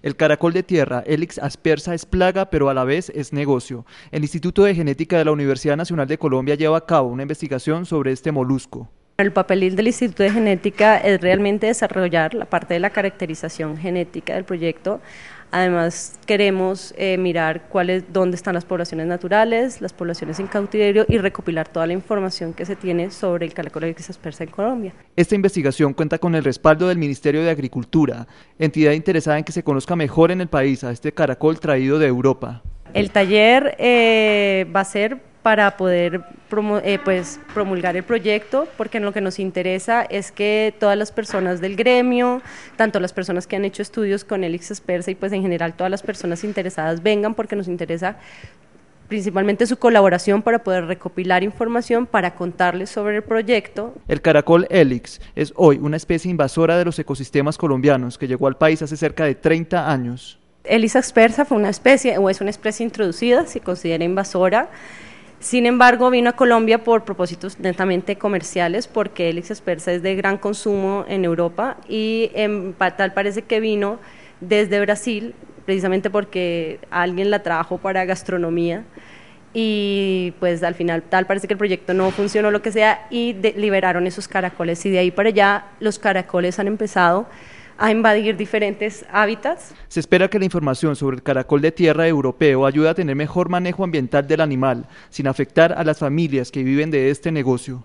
El caracol de tierra, Helix aspersa, es plaga, pero a la vez es negocio. El Instituto de Genética de la Universidad Nacional de Colombia lleva a cabo una investigación sobre este molusco. El papel del Instituto de Genética es realmente desarrollar la parte de la caracterización genética del proyecto. Además, queremos eh, mirar dónde están las poblaciones naturales, las poblaciones en cautiverio y recopilar toda la información que se tiene sobre el caracol que se dispersa en Colombia. Esta investigación cuenta con el respaldo del Ministerio de Agricultura, entidad interesada en que se conozca mejor en el país a este caracol traído de Europa. El taller eh, va a ser para poder eh, pues, promulgar el proyecto, porque lo que nos interesa es que todas las personas del gremio, tanto las personas que han hecho estudios con Elix Expersa y pues en general todas las personas interesadas vengan, porque nos interesa principalmente su colaboración para poder recopilar información para contarles sobre el proyecto. El caracol Elix es hoy una especie invasora de los ecosistemas colombianos que llegó al país hace cerca de 30 años. Elisa expersa fue una especie, o es una especie introducida, se considera invasora. Sin embargo, vino a Colombia por propósitos netamente comerciales, porque el expersa es de gran consumo en Europa y en, tal parece que vino desde Brasil, precisamente porque alguien la trabajó para gastronomía y pues al final tal parece que el proyecto no funcionó, lo que sea, y liberaron esos caracoles y de ahí para allá los caracoles han empezado a invadir diferentes hábitats. Se espera que la información sobre el caracol de tierra europeo ayude a tener mejor manejo ambiental del animal, sin afectar a las familias que viven de este negocio.